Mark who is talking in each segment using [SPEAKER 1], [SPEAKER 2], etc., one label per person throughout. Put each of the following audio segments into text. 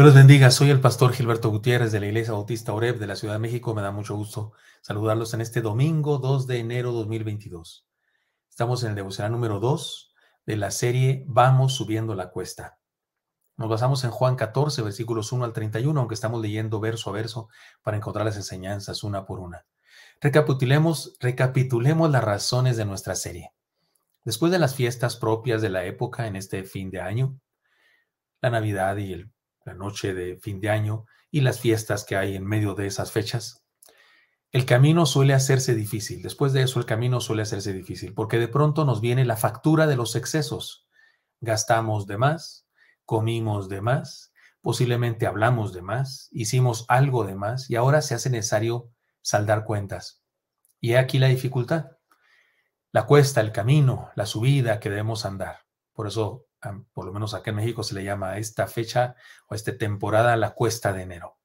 [SPEAKER 1] Dios los bendiga. Soy el pastor Gilberto Gutiérrez de la Iglesia Bautista Oreb de la Ciudad de México. Me da mucho gusto saludarlos en este domingo 2 de enero 2022. Estamos en el devocional número 2 de la serie Vamos subiendo la cuesta. Nos basamos en Juan 14, versículos 1 al 31, aunque estamos leyendo verso a verso para encontrar las enseñanzas una por una. Recapitulemos, recapitulemos las razones de nuestra serie. Después de las fiestas propias de la época en este fin de año, la Navidad y el noche de fin de año y las fiestas que hay en medio de esas fechas, el camino suele hacerse difícil. Después de eso, el camino suele hacerse difícil, porque de pronto nos viene la factura de los excesos. Gastamos de más, comimos de más, posiblemente hablamos de más, hicimos algo de más y ahora se hace necesario saldar cuentas. Y aquí la dificultad, la cuesta, el camino, la subida que debemos andar. Por eso por lo menos acá en México se le llama esta fecha o a esta temporada la cuesta de enero.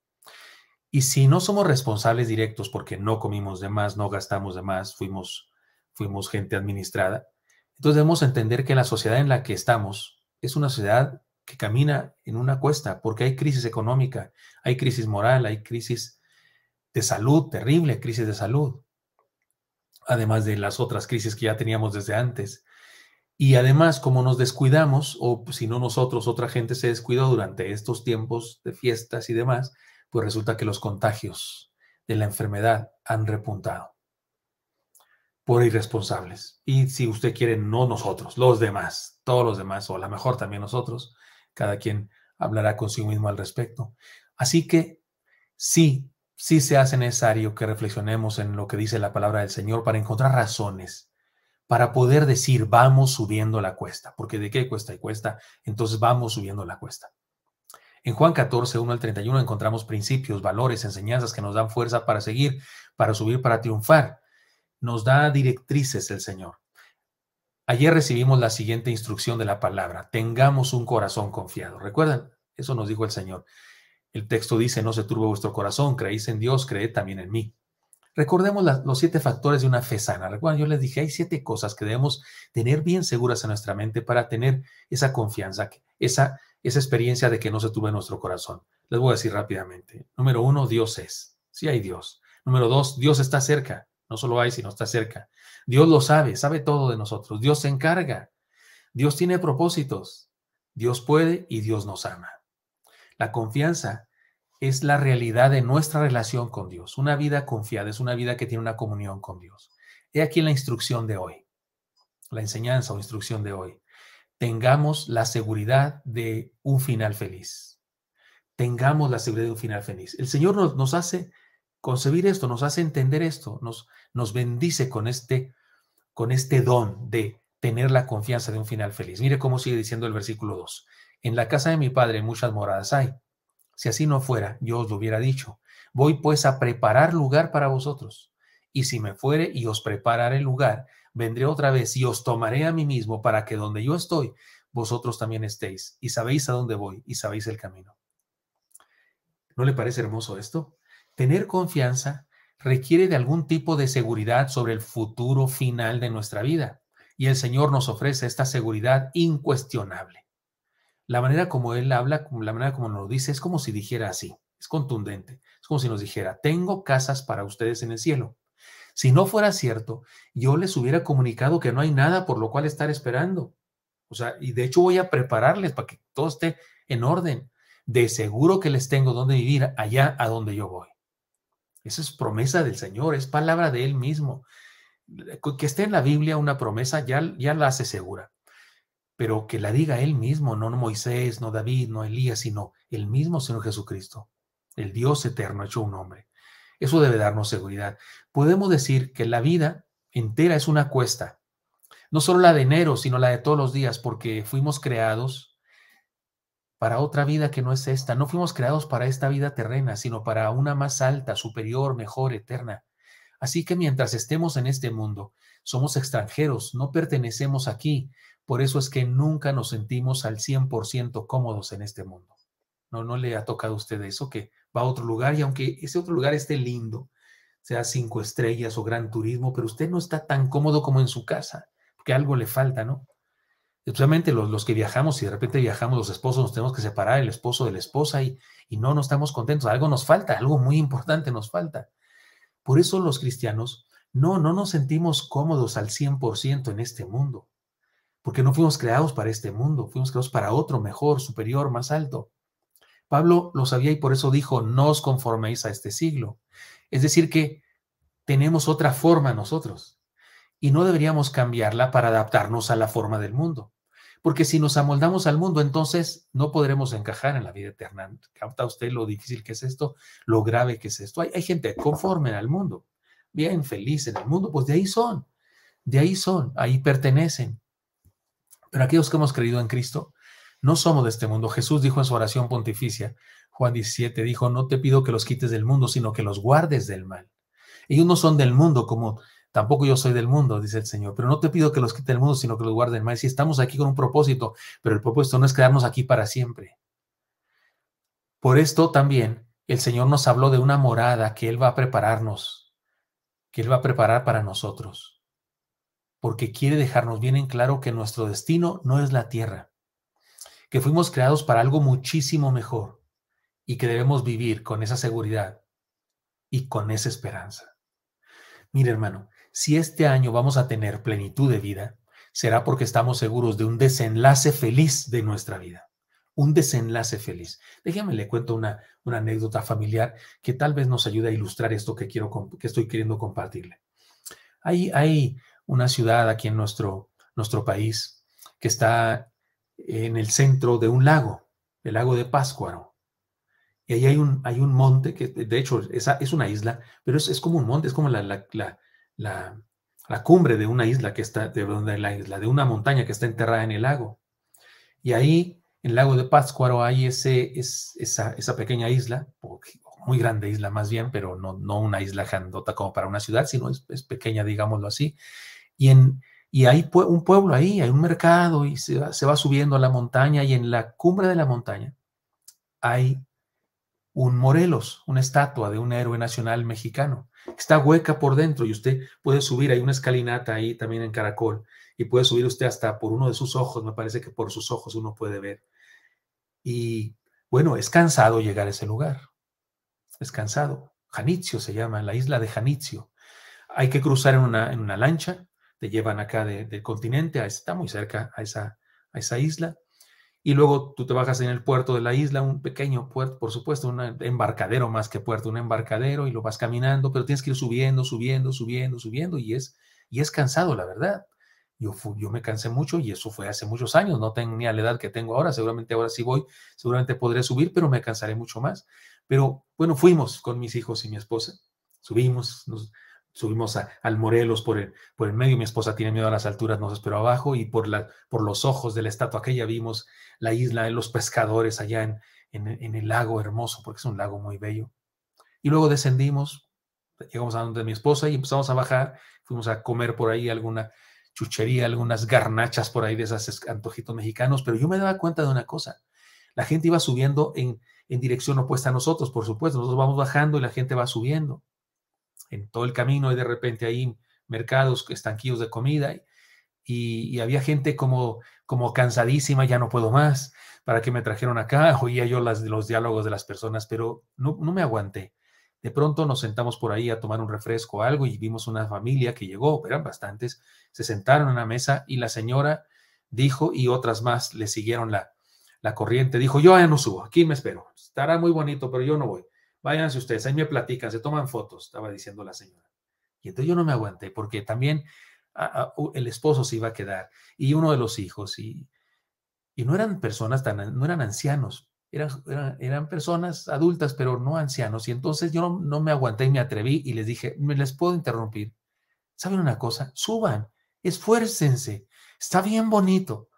[SPEAKER 1] Y si no somos responsables directos porque no comimos de más, no gastamos de más, fuimos, fuimos gente administrada, entonces debemos entender que la sociedad en la que estamos es una sociedad que camina en una cuesta porque hay crisis económica, hay crisis moral, hay crisis de salud, terrible crisis de salud, además de las otras crisis que ya teníamos desde antes, y además, como nos descuidamos, o pues, si no nosotros, otra gente se descuidó durante estos tiempos de fiestas y demás, pues resulta que los contagios de la enfermedad han repuntado por irresponsables. Y si usted quiere, no nosotros, los demás, todos los demás, o a lo mejor también nosotros, cada quien hablará consigo mismo al respecto. Así que sí, sí se hace necesario que reflexionemos en lo que dice la palabra del Señor para encontrar razones para poder decir, vamos subiendo la cuesta, porque de qué cuesta y cuesta, entonces vamos subiendo la cuesta. En Juan 14, 1 al 31 encontramos principios, valores, enseñanzas que nos dan fuerza para seguir, para subir, para triunfar. Nos da directrices el Señor. Ayer recibimos la siguiente instrucción de la palabra, tengamos un corazón confiado. ¿Recuerdan? Eso nos dijo el Señor. El texto dice, no se turbe vuestro corazón, creéis en Dios, creed también en mí. Recordemos los siete factores de una fe sana. Recuerden, yo les dije, hay siete cosas que debemos tener bien seguras en nuestra mente para tener esa confianza, esa, esa experiencia de que no se tuve en nuestro corazón. Les voy a decir rápidamente. Número uno, Dios es. Sí hay Dios. Número dos, Dios está cerca. No solo hay, sino está cerca. Dios lo sabe, sabe todo de nosotros. Dios se encarga. Dios tiene propósitos. Dios puede y Dios nos ama. La confianza es la realidad de nuestra relación con Dios. Una vida confiada es una vida que tiene una comunión con Dios. He aquí la instrucción de hoy, la enseñanza o instrucción de hoy. Tengamos la seguridad de un final feliz. Tengamos la seguridad de un final feliz. El Señor nos, nos hace concebir esto, nos hace entender esto, nos, nos bendice con este, con este don de tener la confianza de un final feliz. Mire cómo sigue diciendo el versículo 2. En la casa de mi padre muchas moradas hay. Si así no fuera, yo os lo hubiera dicho. Voy pues a preparar lugar para vosotros. Y si me fuere y os prepararé lugar, vendré otra vez y os tomaré a mí mismo para que donde yo estoy, vosotros también estéis. Y sabéis a dónde voy y sabéis el camino. ¿No le parece hermoso esto? Tener confianza requiere de algún tipo de seguridad sobre el futuro final de nuestra vida. Y el Señor nos ofrece esta seguridad incuestionable la manera como él habla, la manera como nos lo dice, es como si dijera así, es contundente, es como si nos dijera, tengo casas para ustedes en el cielo. Si no fuera cierto, yo les hubiera comunicado que no hay nada por lo cual estar esperando. O sea, y de hecho voy a prepararles para que todo esté en orden. De seguro que les tengo donde vivir allá a donde yo voy. Esa es promesa del Señor, es palabra de Él mismo. Que esté en la Biblia una promesa ya, ya la hace segura pero que la diga él mismo, no Moisés, no David, no Elías, sino el mismo Señor Jesucristo, el Dios eterno hecho un hombre. Eso debe darnos seguridad. Podemos decir que la vida entera es una cuesta, no solo la de enero, sino la de todos los días, porque fuimos creados para otra vida que no es esta. No fuimos creados para esta vida terrena, sino para una más alta, superior, mejor, eterna. Así que mientras estemos en este mundo, somos extranjeros, no pertenecemos aquí. Por eso es que nunca nos sentimos al 100% cómodos en este mundo. No, no le ha tocado a usted eso, que va a otro lugar y aunque ese otro lugar esté lindo, sea cinco estrellas o gran turismo, pero usted no está tan cómodo como en su casa, que algo le falta, ¿no? Especialmente los, que viajamos, y de repente viajamos los esposos, nos tenemos que separar el esposo de la esposa y, y no, no estamos contentos, algo nos falta, algo muy importante nos falta. Por eso los cristianos no, no nos sentimos cómodos al 100% en este mundo, porque no fuimos creados para este mundo, fuimos creados para otro mejor, superior, más alto. Pablo lo sabía y por eso dijo, no os conforméis a este siglo. Es decir, que tenemos otra forma nosotros y no deberíamos cambiarla para adaptarnos a la forma del mundo porque si nos amoldamos al mundo, entonces no podremos encajar en la vida eterna. ¿Capta usted lo difícil que es esto? Lo grave que es esto. Hay, gente conforme al mundo, bien feliz en el mundo, pues de ahí son, de ahí son, ahí pertenecen. Pero aquellos que hemos creído en Cristo, no somos de este mundo. Jesús dijo en su oración pontificia, Juan 17, dijo, no te pido que los quites del mundo, sino que los guardes del mal. Ellos no son del mundo como Tampoco yo soy del mundo, dice el Señor, pero no te pido que los quite del mundo, sino que los guarden más. Y Si estamos aquí con un propósito, pero el propósito no es quedarnos aquí para siempre. Por esto también el Señor nos habló de una morada que Él va a prepararnos, que Él va a preparar para nosotros, porque quiere dejarnos bien en claro que nuestro destino no es la tierra, que fuimos creados para algo muchísimo mejor y que debemos vivir con esa seguridad y con esa esperanza. Mire, hermano, si este año vamos a tener plenitud de vida, será porque estamos seguros de un desenlace feliz de nuestra vida. Un desenlace feliz. Déjenme le cuento una, una anécdota familiar que tal vez nos ayude a ilustrar esto que, quiero, que estoy queriendo compartirle. Hay, hay una ciudad aquí en nuestro, nuestro país que está en el centro de un lago, el lago de Páscuaro. Y ahí hay un, hay un monte que, de hecho, es, es una isla, pero es, como un monte, es como la, la, cumbre de una isla que está, de, la isla, de una montaña que está enterrada en el lago. Y ahí, en el lago de Pátzcuaro, hay ese, es, esa, pequeña isla, muy grande isla más bien, pero no, no una isla jandota como para una ciudad, sino es, pequeña, digámoslo así. Y, en, y hay un pueblo ahí, hay un mercado y se va subiendo a la montaña y en la cumbre de la montaña hay un Morelos, una estatua de un héroe nacional mexicano Está hueca por dentro y usted puede subir, hay una escalinata ahí también en Caracol, y puede subir usted hasta por uno de sus ojos, me parece que por sus ojos uno puede ver. Y bueno, es cansado llegar a ese lugar, es cansado. Janitzio se llama, la isla de Janitzio. Hay que cruzar en una, lancha, te llevan acá del continente, está muy cerca a esa, a esa isla, y luego tú te bajas en el puerto de la isla, un pequeño puerto, por supuesto, un embarcadero más que puerto, un embarcadero y lo vas caminando, pero tienes que ir subiendo, subiendo, subiendo, subiendo y es, y es cansado, la verdad. Yo, yo me cansé mucho y eso fue hace muchos años, no tenía la edad que tengo ahora, seguramente ahora sí voy, seguramente podré subir, pero me cansaré mucho más. Pero bueno, fuimos con mis hijos y mi esposa, subimos, nos, subimos a, al Morelos por el, por el medio, mi esposa tiene miedo a las alturas, nos esperó abajo y por, la, por los ojos de la estatua aquella vimos la isla de los pescadores allá en, en, el lago hermoso, porque es un lago muy bello. Y luego descendimos, llegamos a donde mi esposa y empezamos a bajar, fuimos a comer por ahí alguna chuchería, algunas garnachas por ahí de esas antojitos mexicanos, pero yo me daba cuenta de una cosa, la gente iba subiendo en, en dirección opuesta a nosotros, por supuesto, nosotros vamos bajando y la gente va subiendo en todo el camino y de repente ahí mercados, estanquillos de comida y, había gente como, como cansadísima, ya no puedo más, ¿para que me trajeron acá? Oía yo las, los diálogos de las personas, pero no, me aguanté. De pronto nos sentamos por ahí a tomar un refresco o algo y vimos una familia que llegó, eran bastantes, se sentaron en una mesa y la señora dijo y otras más le siguieron la, la corriente, dijo, yo ya no subo, aquí me espero, estará muy bonito, pero yo no voy váyanse ustedes, ahí me platican, se toman fotos, estaba diciendo la señora. Y entonces yo no me aguanté porque también el esposo se iba a quedar y uno de los hijos y, no eran personas tan, no eran ancianos, eran, eran, personas adultas, pero no ancianos. Y entonces yo no, me aguanté y me atreví y les dije, me les puedo interrumpir. ¿Saben una cosa? Suban, esfuércense. Está bien bonito.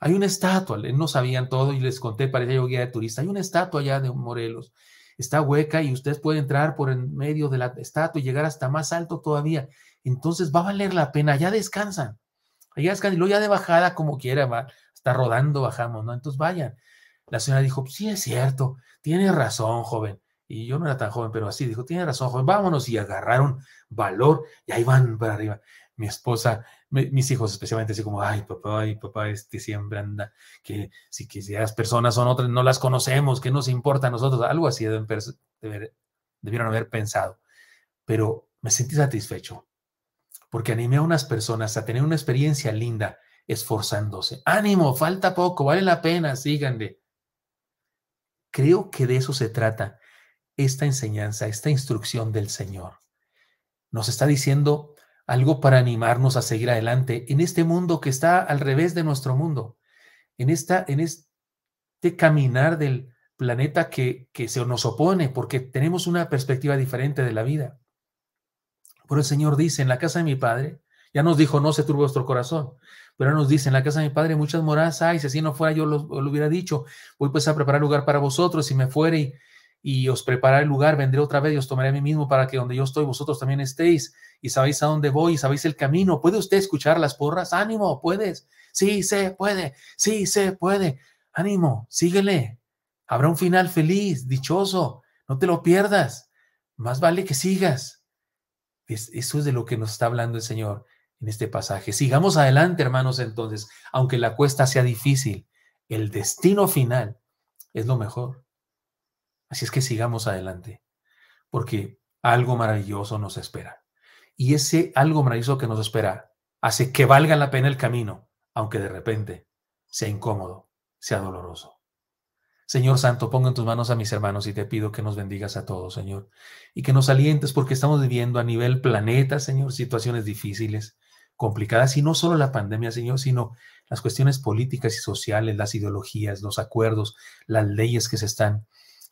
[SPEAKER 1] Hay una estatua, no sabían todo y les conté, parecía yo guía de turista. Hay una estatua allá de Morelos está hueca y usted puede entrar por en medio de la estatua y llegar hasta más alto todavía. Entonces va a valer la pena, ya descansan, ya descansan y luego ya de bajada como quiera, va, está rodando, bajamos, ¿no? Entonces vayan. La señora dijo, pues sí es cierto, tiene razón, joven. Y yo no era tan joven, pero así dijo, tiene razón, joven, vámonos. Y agarraron valor y ahí van para arriba mi esposa, mis hijos especialmente, así como, ay, papá, ay, papá, este siempre anda, que si las personas son otras, no las conocemos, que nos importa a nosotros, algo así deben debieron haber pensado. Pero me sentí satisfecho, porque animé a unas personas a tener una experiencia linda, esforzándose. Ánimo, falta poco, vale la pena, síganle. Creo que de eso se trata esta enseñanza, esta instrucción del Señor. Nos está diciendo algo para animarnos a seguir adelante en este mundo que está al revés de nuestro mundo, en, esta, en este caminar del planeta que, que se nos opone, porque tenemos una perspectiva diferente de la vida. Pero el Señor dice, en la casa de mi Padre, ya nos dijo, no se turbe vuestro corazón, pero nos dice, en la casa de mi Padre muchas moradas hay, si así no fuera yo lo, hubiera dicho, voy pues a preparar lugar para vosotros, si me fuere y y os prepararé el lugar, vendré otra vez y os tomaré a mí mismo para que donde yo estoy vosotros también estéis y sabéis a dónde voy y sabéis el camino. ¿Puede usted escuchar las porras? Ánimo, puedes. Sí, se puede. Sí, se puede. Ánimo, síguele. Habrá un final feliz, dichoso. No te lo pierdas. Más vale que sigas. eso es de lo que nos está hablando el Señor en este pasaje. Sigamos adelante, hermanos, entonces, aunque la cuesta sea difícil, el destino final es lo mejor. Así es que sigamos adelante, porque algo maravilloso nos espera. Y ese algo maravilloso que nos espera hace que valga la pena el camino, aunque de repente sea incómodo, sea doloroso. Señor Santo, pongo en tus manos a mis hermanos y te pido que nos bendigas a todos, Señor, y que nos alientes porque estamos viviendo a nivel planeta, Señor, situaciones difíciles, complicadas, y no solo la pandemia, Señor, sino las cuestiones políticas y sociales, las ideologías, los acuerdos, las leyes que se están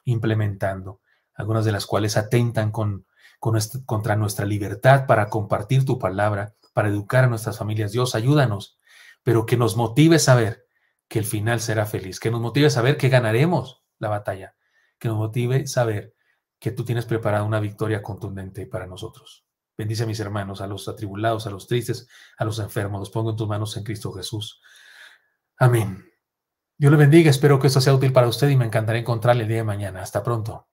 [SPEAKER 1] implementando, algunas de las cuales atentan con, contra nuestra libertad para compartir tu palabra, para educar a nuestras familias. Dios, ayúdanos, pero que nos motive saber que el final será feliz, que nos motive saber que ganaremos la batalla, que nos motive saber que tú tienes preparada una victoria contundente para nosotros. Bendice a mis hermanos, a los atribulados, a los tristes, a los enfermos. Los pongo en tus manos en Cristo Jesús. Amén. Dios le bendiga, espero que esto sea útil para usted y me encantaría encontrarle el día de mañana. Hasta pronto.